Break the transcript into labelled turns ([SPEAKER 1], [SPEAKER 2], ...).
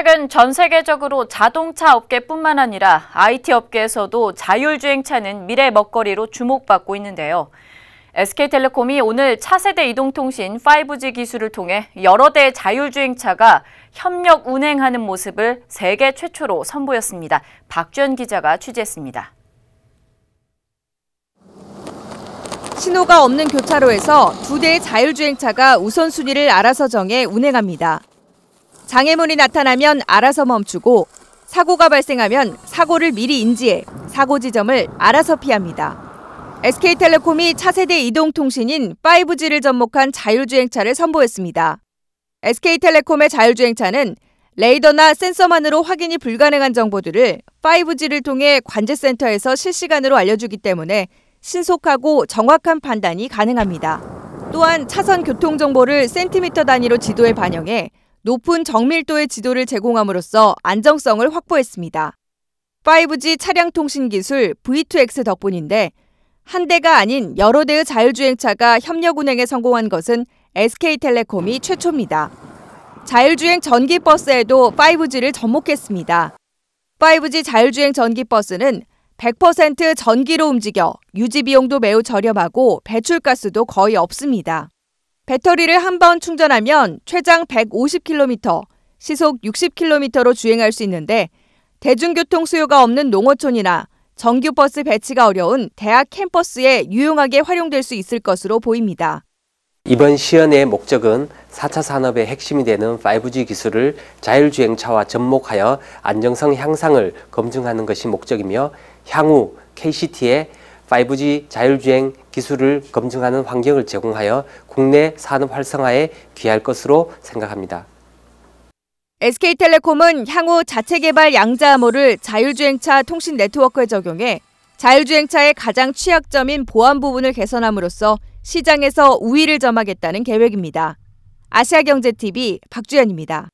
[SPEAKER 1] 최근 전 세계적으로 자동차 업계뿐만 아니라 IT 업계에서도 자율주행차는 미래 먹거리로 주목받고 있는데요. SK텔레콤이 오늘 차세대 이동통신 5G 기술을 통해 여러 대의 자율주행차가 협력 운행하는 모습을 세계 최초로 선보였습니다. 박주현 기자가 취재했습니다.
[SPEAKER 2] 신호가 없는 교차로에서 두 대의 자율주행차가 우선순위를 알아서 정해 운행합니다. 장애물이 나타나면 알아서 멈추고 사고가 발생하면 사고를 미리 인지해 사고 지점을 알아서 피합니다. SK텔레콤이 차세대 이동통신인 5G를 접목한 자율주행차를 선보였습니다. SK텔레콤의 자율주행차는 레이더나 센서만으로 확인이 불가능한 정보들을 5G를 통해 관제센터에서 실시간으로 알려주기 때문에 신속하고 정확한 판단이 가능합니다. 또한 차선 교통 정보를 센티미터 단위로 지도에 반영해 높은 정밀도의 지도를 제공함으로써 안정성을 확보했습니다. 5G 차량 통신 기술 V2X 덕분인데 한 대가 아닌 여러 대의 자율주행차가 협력 운행에 성공한 것은 SK텔레콤이 최초입니다. 자율주행 전기버스에도 5G를 접목했습니다. 5G 자율주행 전기버스는 100% 전기로 움직여 유지 비용도 매우 저렴하고 배출가스도 거의 없습니다. 배터리를 한 번 충전하면 최장 150km, 시속 60km로 주행할 수 있는데 대중교통 수요가 없는 농어촌이나 정규버스 배치가 어려운 대학 캠퍼스에 유용하게 활용될 수 있을 것으로 보입니다.
[SPEAKER 3] 이번 시연의 목적은 4차 산업의 핵심이 되는 5G 기술을 자율주행차와 접목하여 안정성 향상을 검증하는 것이 목적이며 향후 KCT의 5G 자율주행 기술을 검증하는 환경을 제공하여 국내 산업 활성화에 기여할 것으로 생각합니다.
[SPEAKER 2] SK텔레콤은 향후 자체 개발 양자암호를 자율주행차 통신 네트워크에 적용해 자율주행차의 가장 취약점인 보안 부분을 개선함으로써 시장에서 우위를 점하겠다는 계획입니다. 아시아경제TV 박주연입니다.